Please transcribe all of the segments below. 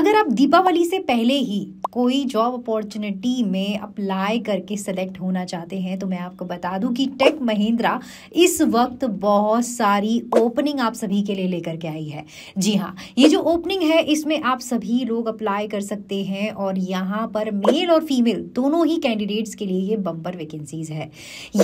अगर आप दीपावली से पहले ही कोई जॉब अपॉर्चुनिटी में अप्लाई करके सेलेक्ट होना चाहते हैं तो मैं आपको बता दूं कि टेक महिंद्रा इस वक्त बहुत सारी ओपनिंग आप सभी के लिए लेकर के आई है जी हाँ ये जो ओपनिंग है इसमें आप सभी लोग अप्लाई कर सकते हैं और यहाँ पर मेल और फीमेल दोनों ही कैंडिडेट्स के लिए ये बम्पर वैकेंसीज है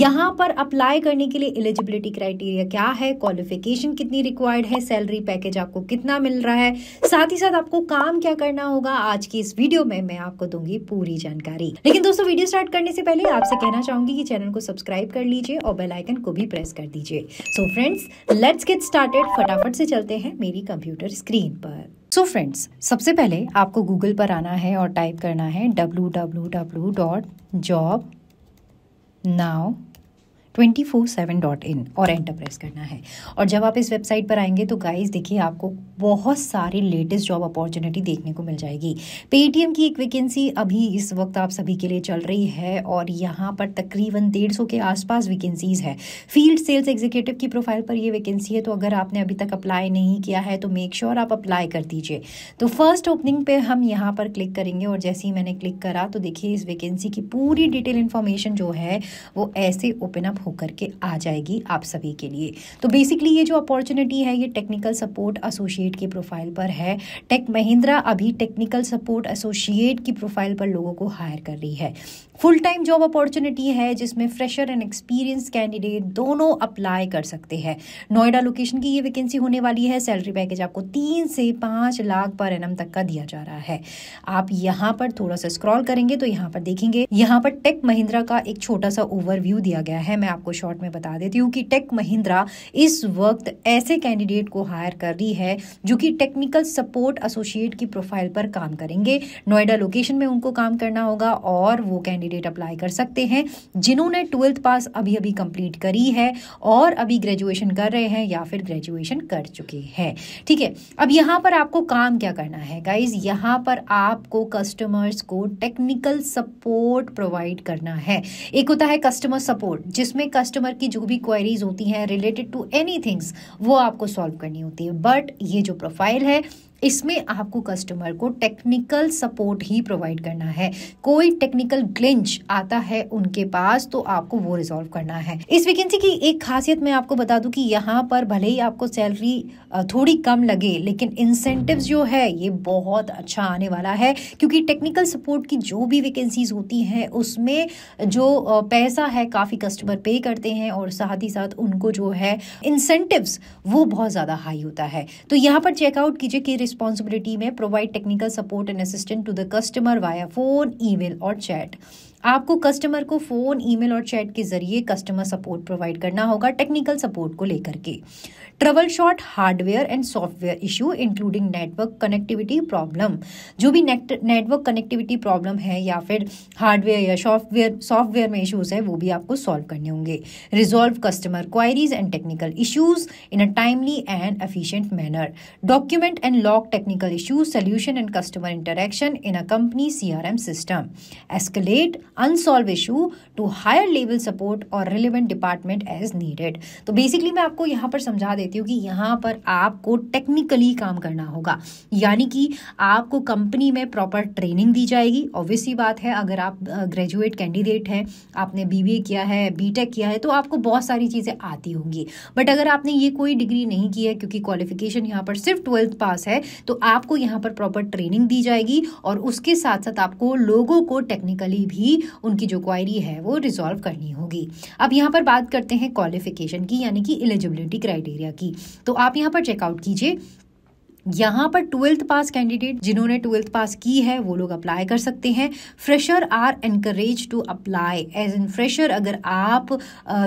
यहाँ पर अप्लाई करने के लिए एलिजिबिलिटी क्राइटेरिया क्या है क्वालिफिकेशन कितनी रिक्वायर्ड है सैलरी पैकेज आपको कितना मिल रहा है साथ ही साथ आपको काम क्या करना होगा आज की इस वीडियो में मैं आपको दूंगी पूरी जानकारी लेकिन दोस्तों वीडियो स्टार्ट करने से पहले आपसे कहना चाहूंगी कि चैनल को सब्सक्राइब कर लीजिए और बेलाइकन को भी प्रेस कर दीजिए so friends let's get started फटाफट से चलते हैं मेरी कंप्यूटर स्क्रीन पर सो so फ्रेंड्स सबसे पहले आपको गूगल पर आना है और टाइप करना है W W W dot job now twenty four seven dot in और एंटर प्रेस करना है और जब आप इस वेबसाइट पर आएंगे तो गाइज देखिए आपको बहुत सारी लेटेस्ट जॉब अपॉर्चुनिटी देखने को मिल जाएगी पेटीएम की एक वैकेंसी अभी इस वक्त आप सभी के लिए चल रही है और यहाँ पर तकरीबन डेढ़ सौ के आसपास वैकेंसीज है फील्ड सेल्स एग्जीक्यूटिव की प्रोफाइल पर यह वैकेंसी है तो अगर आपने अभी तक अप्लाई नहीं किया है तो मेक श्योर sure आप अप्लाई कर दीजिए तो फर्स्ट ओपनिंग पे हम यहाँ पर क्लिक करेंगे और जैसे ही मैंने क्लिक करा तो देखिए इस वैकेंसी की पूरी डिटेल इन्फॉर्मेशन जो है वो ऐसे ओपन अप होकर के आ जाएगी आप सभी के लिए तो बेसिकली ये जो अपॉर्चुनिटी है ये टेक्निकल सपोर्ट एसोसिएट की प्रोफाइल पर है टेक महिंद्रा अभी टेक्निकल सपोर्ट एसोशिएट की प्रोफाइल पर लोगों को हायर कर रही है फुल टाइम जॉब अपॉर्चुनिटी है जिसमें फ्रेशर एंड एक्सपीरियंस कैंडिडेट दोनों अप्लाई कर सकते हैं नोएडा लोकेशन की ये वैकेंसी होने वाली है सैलरी पैकेज आपको तीन से पाँच लाख पर एनम तक का दिया जा रहा है आप यहाँ पर थोड़ा सा स्क्रॉल करेंगे तो यहाँ पर देखेंगे यहाँ पर टेक महिंद्रा का एक छोटा सा ओवरव्यू दिया गया है मैं आपको शॉर्ट में बता देती हूँ कि टेक महिंद्रा इस वक्त ऐसे कैंडिडेट को हायर कर रही है जो कि टेक्निकल सपोर्ट एसोसिएट की प्रोफाइल पर काम करेंगे नोएडा लोकेशन में उनको काम करना होगा और वो कैंडिडेट कैंडिडेट अप्लाई कर सकते हैं जिन्होंने ट्वेल्थ पास अभी अभी कंप्लीट करी है और अभी ग्रेजुएशन कर रहे हैं या फिर ग्रेजुएशन कर चुके हैं ठीक है अब यहाँ पर आपको काम क्या करना है गाइज यहाँ पर आपको कस्टमर्स को टेक्निकल सपोर्ट प्रोवाइड करना है एक होता है कस्टमर सपोर्ट जिसमें कस्टमर की जो भी क्वेरीज होती हैं रिलेटेड टू एनी थिंग्स वो आपको सॉल्व करनी होती है बट ये जो प्रोफाइल है इसमें आपको कस्टमर को टेक्निकल सपोर्ट ही प्रोवाइड करना है कोई टेक्निकल ग्लिंच आता है उनके पास तो आपको वो रिजॉल्व करना है इस वैकेंसी की एक खासियत मैं आपको बता दूं कि यहाँ पर भले ही आपको सैलरी थोड़ी कम लगे लेकिन इंसेंटिव जो है ये बहुत अच्छा आने वाला है क्योंकि टेक्निकल सपोर्ट की जो भी वैकेंसीज होती हैं उसमें जो पैसा है काफ़ी कस्टमर पे करते हैं और साथ ही साथ उनको जो है इंसेंटिव्स वो बहुत ज़्यादा हाई होता है तो यहाँ पर चेकआउट कीजिए कि रिस्पॉन्सिबिलिटी में provide technical support and assistant to the customer via phone email और चैट आपको कस्टमर को फ़ोन ईमेल और चैट के ज़रिए कस्टमर सपोर्ट प्रोवाइड करना होगा टेक्निकल सपोर्ट को लेकर के troubleshoot hardware and software issue including network connectivity problem जो भी नेटवर्क कनेक्टिविटी प्रॉब्लम है या फिर हार्डवेयर या सॉफ्टवेयर सॉफ्टवेयर में इशूज़ है वो भी आपको सॉल्व करने होंगे resolve customer queries and technical issues in a timely and efficient manner document and log technical issues solution and customer interaction in a company C R M system escalate unsolved issue to higher level support और relevant department as needed तो basically मैं आपको यहाँ पर समझा देती हूँ कि यहाँ पर आपको टेक्निकली काम करना होगा यानी कि आपको कंपनी में प्रॉपर ट्रेनिंग दी जाएगी ऑब्वियसली बात है अगर आप ग्रेजुएट कैंडिडेट हैं आपने बीबीए किया है बीटेक किया है तो आपको बहुत सारी चीज़ें आती होंगी बट अगर आपने ये कोई डिग्री नहीं की है क्योंकि क्वालिफिकेशन यहाँ पर सिर्फ ट्वेल्थ पास है तो आपको यहाँ पर प्रॉपर ट्रेनिंग दी जाएगी और उसके साथ साथ आपको लोगों को टेक्निकली भी उनकी जो क्वायरी है वो रिजॉल्व करनी होगी अब यहाँ पर बात करते हैं क्वालिफिकेशन की यानी कि एलिजिबिलिटी क्राइटेरिया की तो आप यहाँ पर चेकआउट कीजिए यहाँ पर ट्वेल्थ पास कैंडिडेट जिन्होंने ट्वेल्थ पास की है वो लोग अप्लाई कर सकते हैं fresher are encourage to apply as an fresher अगर आप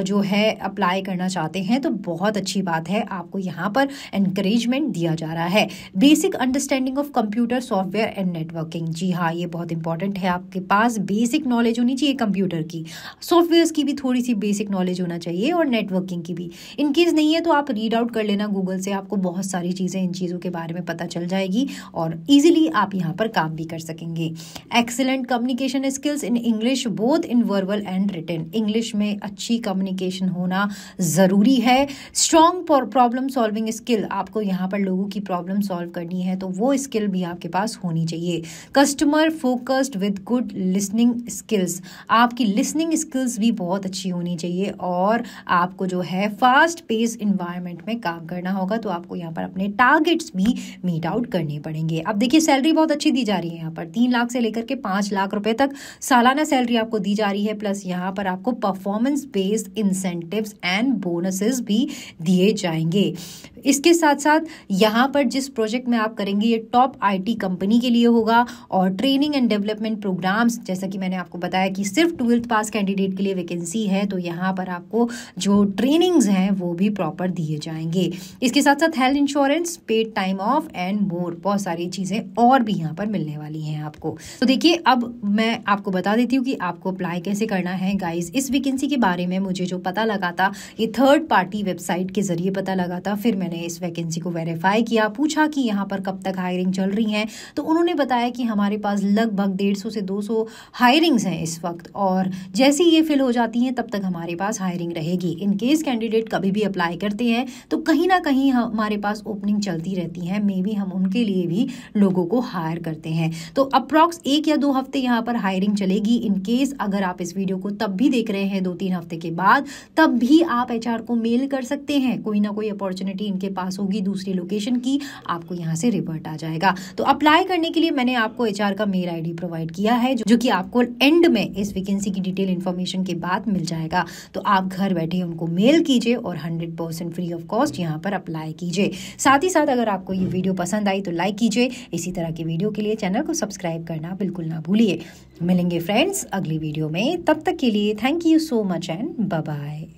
जो है अप्लाई करना चाहते हैं तो बहुत अच्छी बात है आपको यहाँ पर एनकरेजमेंट दिया जा रहा है basic understanding of computer software and networking जी हाँ ये बहुत इंपॉर्टेंट है आपके पास बेसिक नॉलेज होनी चाहिए कंप्यूटर की सॉफ्टवेयर की भी थोड़ी सी बेसिक नॉलेज होना चाहिए और नेटवर्किंग की भी इनकेस नहीं है तो आप रीड आउट कर लेना गूगल से आपको बहुत सारी चीज़ें इन चीज़ों के बारे बारे में पता चल जाएगी और ईजिली आप यहाँ पर काम भी कर सकेंगे excellent communication skills in English both in verbal and written English में अच्छी कम्युनिकेशन होना ज़रूरी है स्ट्रॉन्ग प्रॉब्लम सॉल्विंग स्किल आपको यहाँ पर लोगों की प्रॉब्लम सॉल्व करनी है तो वो स्किल भी आपके पास होनी चाहिए customer focused with good listening skills आपकी लिसनिंग स्किल्स भी बहुत अच्छी होनी चाहिए और आपको जो है फास्ट पेस इन्वायरमेंट में काम करना होगा तो आपको यहाँ पर अपने टारगेट्स भी मीट आउट करने पड़ेंगे अब देखिए सैलरी बहुत अच्छी दी जा रही है यहाँ पर तीन लाख से लेकर के पांच लाख रुपए तक सालाना सैलरी आपको दी जा रही है प्लस यहाँ पर आपको performance based incentive and bonuses भी दिए जाएंगे इसके साथ साथ यहाँ पर जिस प्रोजेक्ट में आप करेंगे ये टॉप आईटी कंपनी के लिए होगा और ट्रेनिंग एंड डेवलपमेंट प्रोग्राम्स जैसा कि मैंने आपको बताया कि सिर्फ ट्वेल्थ पास कैंडिडेट के लिए वैकेंसी है तो यहाँ पर आपको जो ट्रेनिंग्स हैं वो भी प्रॉपर दिए जाएंगे इसके साथ साथ health insurance paid time off and more बहुत सारी चीज़ें और भी यहाँ पर मिलने वाली हैं आपको तो देखिए अब मैं आपको बता देती हूँ कि आपको अप्लाई कैसे करना है गाइज इस वैकेंसी के बारे में मुझे जो पता लगा था ये थर्ड पार्टी वेबसाइट के ज़रिए पता लगा था फिर मैं मैंने इस वैकेंसी को वेरीफाई किया पूछा कि यहाँ पर कब तक हायरिंग चल रही हैं तो उन्होंने बताया कि हमारे पास लगभग डेढ़ से दो हायरिंग्स हैं इस वक्त और जैसी ये फिल हो जाती हैं तब तक हमारे पास हायरिंग रहेगी इनकेस कैंडिडेट कभी भी अप्लाई करते हैं तो कहीं ना कहीं हमारे पास ओपनिंग चलती रहती है मे बी हम उनके लिए भी लोगों को हायर करते हैं तो अप्रॉक्स एक या दो हफ्ते यहाँ पर हायरिंग चलेगी इन केस अगर आप इस वीडियो को तब भी देख रहे हैं दो तीन हफ्ते के बाद तब भी आप एचआर को मेल कर सकते हैं कोई ना कोई अपॉर्चुनिटी इन उनके पास होगी दूसरी लोकेशन की आपको यहाँ से रिवर्ट आ जाएगा तो अप्लाई करने के लिए मैंने आपको एच का मेल आई प्रोवाइड किया है जो कि आपको एंड में इस वैकेंसी की डिटेल इन्फॉर्मेशन के बाद मिल जाएगा तो आप घर बैठे उनको मेल कीजिए और hundred percent free of cost यहाँ पर अप्लाई कीजिए साथ ही साथ अगर आपको ये वीडियो पसंद आई तो लाइक कीजिए इसी तरह के वीडियो के लिए चैनल को सब्सक्राइब करना बिल्कुल ना भूलिए मिलेंगे फ्रेंड्स अगली वीडियो में तब तक के लिए thank you so much and bye